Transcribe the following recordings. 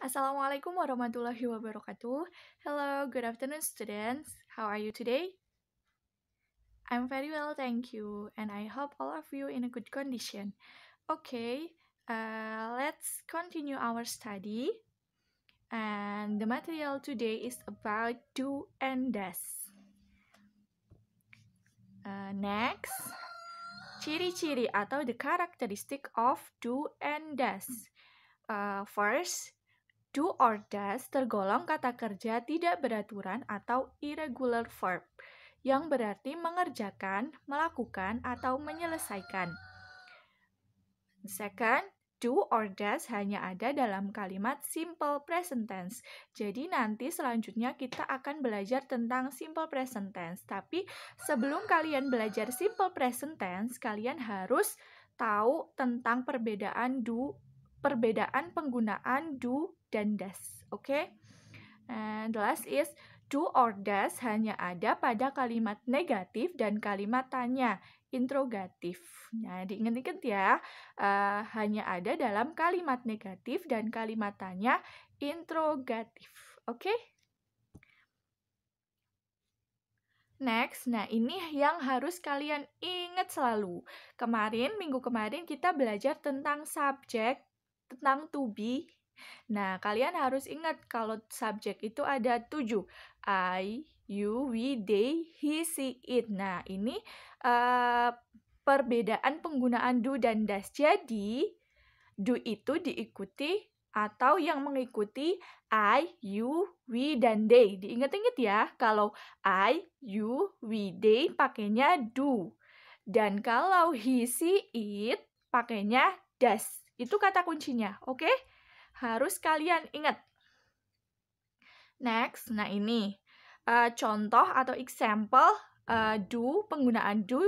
Assalamualaikum warahmatullahi wabarakatuh. Hello, good afternoon, students. How are you today? I'm very well, thank you, and I hope all of you in a good condition. Okay, uh, let's continue our study. And the material today is about do and does. Uh, next, ciri-ciri atau the characteristic of do and does. Uh, first, Do or does tergolong kata kerja tidak beraturan atau irregular verb, yang berarti mengerjakan, melakukan, atau menyelesaikan. Second, do or does hanya ada dalam kalimat simple present tense. Jadi nanti selanjutnya kita akan belajar tentang simple present tense. Tapi sebelum kalian belajar simple present tense, kalian harus tahu tentang perbedaan do perbedaan penggunaan do dan does. Oke, okay? and last is do or does hanya ada pada kalimat negatif dan kalimat tanya interrogatif. Nah, diingat-ingat ya, uh, hanya ada dalam kalimat negatif dan kalimat tanya interrogatif. Oke? Okay? Next, nah ini yang harus kalian ingat selalu. Kemarin, minggu kemarin kita belajar tentang subjek, tentang to be. Nah, kalian harus ingat kalau subjek itu ada tujuh. I, you, we, they, he, she, it. Nah, ini uh, perbedaan penggunaan do dan das. Jadi, do itu diikuti atau yang mengikuti I, you, we, dan they. Diingat-ingat ya, kalau I, you, we, they pakainya do. Dan kalau he, she, it pakainya das. Itu kata kuncinya, oke? Okay? Harus kalian ingat. Next, nah ini uh, contoh atau example uh, do, penggunaan do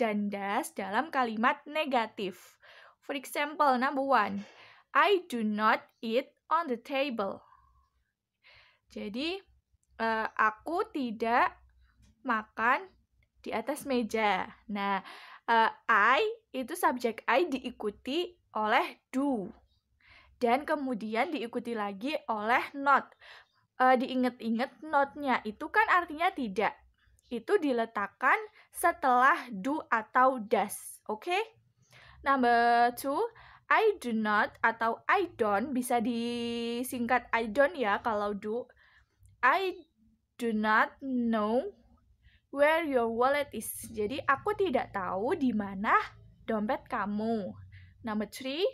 dan das dalam kalimat negatif. For example, number one, I do not eat on the table. Jadi, uh, aku tidak makan di atas meja. Nah, uh, I itu subjek I diikuti oleh do dan kemudian diikuti lagi oleh not. E, diingat-ingat notnya itu kan artinya tidak. Itu diletakkan setelah do atau does, oke? Okay? Number two, I do not atau I don't bisa disingkat I don't ya kalau do. I do not know where your wallet is. Jadi aku tidak tahu di mana dompet kamu. Number three,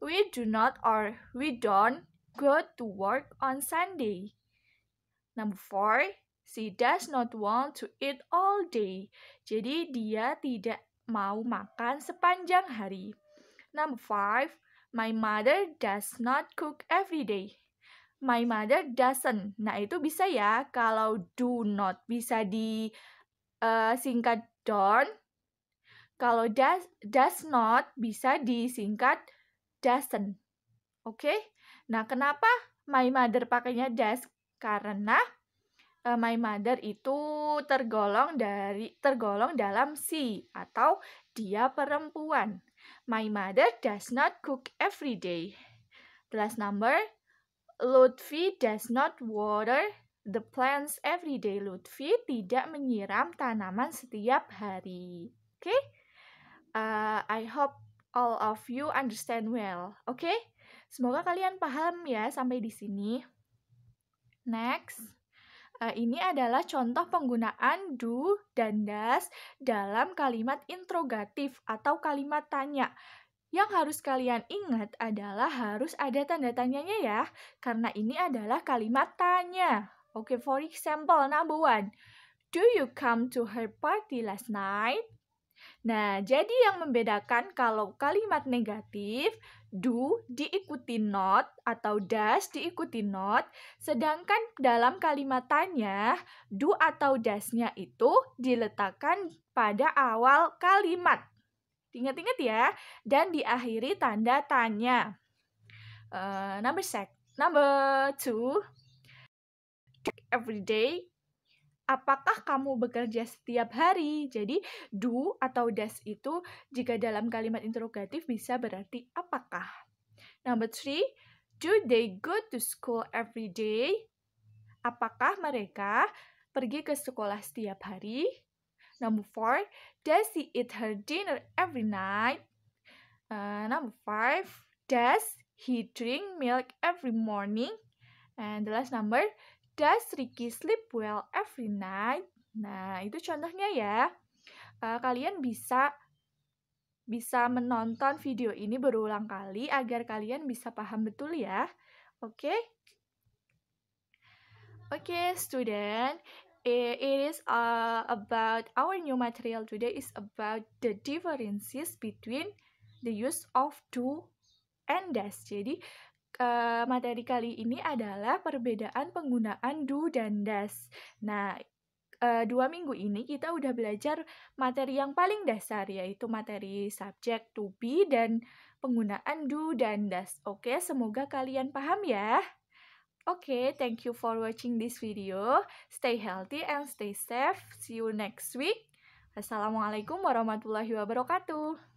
we do not or we don't go to work on Sunday. Number four, she does not want to eat all day. Jadi dia tidak mau makan sepanjang hari. Number five, my mother does not cook every day. My mother doesn't. Nah itu bisa ya kalau do not bisa di uh, eh, don't kalau does, does not bisa disingkat doesn't. Oke? Okay? Nah, kenapa my mother pakainya does? Karena uh, my mother itu tergolong dari tergolong dalam si atau dia perempuan. My mother does not cook every day. The Last number, Lutfi does not water the plants every day. Lutfi tidak menyiram tanaman setiap hari. Oke? Okay? uh, I hope all of you understand well. Oke, okay? semoga kalian paham ya sampai di sini. Next, uh, ini adalah contoh penggunaan do dan das dalam kalimat interrogatif atau kalimat tanya. Yang harus kalian ingat adalah harus ada tanda tanyanya ya, karena ini adalah kalimat tanya. Oke, okay, for example, number one. Do you come to her party last night? Nah, jadi yang membedakan kalau kalimat negatif do diikuti not atau does diikuti not, sedangkan dalam kalimat tanya do atau does-nya itu diletakkan pada awal kalimat. Ingat-ingat ya, dan diakhiri tanda tanya. Uh, number sec, number two, every day apakah kamu bekerja setiap hari? Jadi, do atau does itu jika dalam kalimat interrogatif bisa berarti apakah. Number three, do they go to school every day? Apakah mereka pergi ke sekolah setiap hari? Number four, does she eat her dinner every night? Uh, number five, does he drink milk every morning? And the last number, Does Ricky sleep well every night? Nah, itu contohnya ya. Uh, kalian bisa bisa menonton video ini berulang kali agar kalian bisa paham betul ya. Oke? Okay? Oke, okay, student. It is uh, about our new material today is about the differences between the use of do and does. Jadi, Eh, materi kali ini adalah perbedaan penggunaan do dan das. Nah, uh, dua minggu ini kita udah belajar materi yang paling dasar yaitu materi subjek to be dan penggunaan do dan das. Oke, semoga kalian paham ya. Oke, thank you for watching this video. Stay healthy and stay safe. See you next week. Assalamualaikum warahmatullahi wabarakatuh.